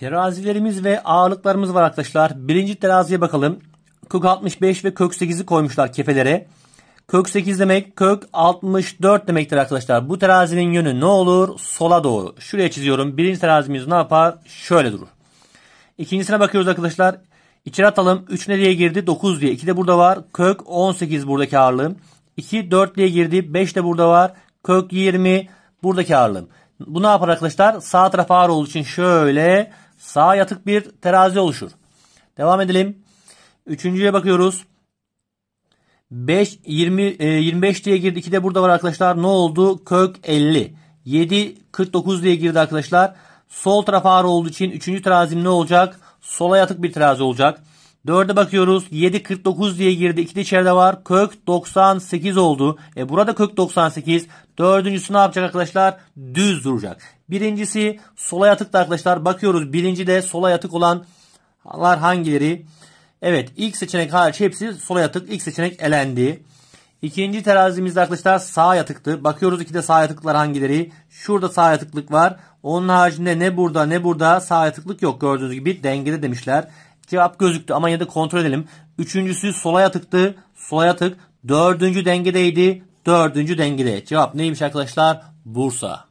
Terazilerimiz ve ağırlıklarımız var arkadaşlar. Birinci teraziye bakalım. Kök 65 ve kök 8'i koymuşlar kefelere. Kök 8 demek kök 64 demektir arkadaşlar. Bu terazinin yönü ne olur? Sola doğru. Şuraya çiziyorum. Birinci terazimiz ne yapar? Şöyle durur. İkincisine bakıyoruz arkadaşlar. İçeri atalım. 3 nereye girdi? 9 diye. 2 de burada var. Kök 18 buradaki ağırlığım. 2 4 diye girdi. 5 de burada var. Kök 20 buradaki ağırlığım. Bu ne yapar arkadaşlar? Sağ taraf ağır olduğu için şöyle Sağa yatık bir terazi oluşur. Devam edelim. Üçüncüye bakıyoruz. 5, 20, 25 diye girdi. 2 de burada var arkadaşlar. Ne oldu? Kök 50. 7, 49 diye girdi arkadaşlar. Sol taraf ağır olduğu için 3. terazim ne olacak? Sola yatık bir terazi olacak. 4'e bakıyoruz. 7 49 diye girdi. 2 de içeride var. Kök 98 oldu. E burada kök 98. Dördüncüsü ne yapacak arkadaşlar? Düz duracak. Birincisi sola yatıkta arkadaşlar. Bakıyoruz birinci de sola yatık olanlar hangileri? Evet ilk seçenek hariç hepsi sola yatık. İlk seçenek elendi. İkinci terazimizde arkadaşlar sağ yatıktı. Bakıyoruz iki de sağ yatıklar hangileri? Şurada sağ yatıklık var. Onun haricinde ne burada ne burada sağ yatıklık yok. Gördüğünüz gibi dengede demişler. Cevap gözüktü. ama ya da kontrol edelim. Üçüncüsü sola yatıktı. Sola yatık. Dördüncü dengedeydi. Dördüncü dengede. Cevap neymiş arkadaşlar? Bursa.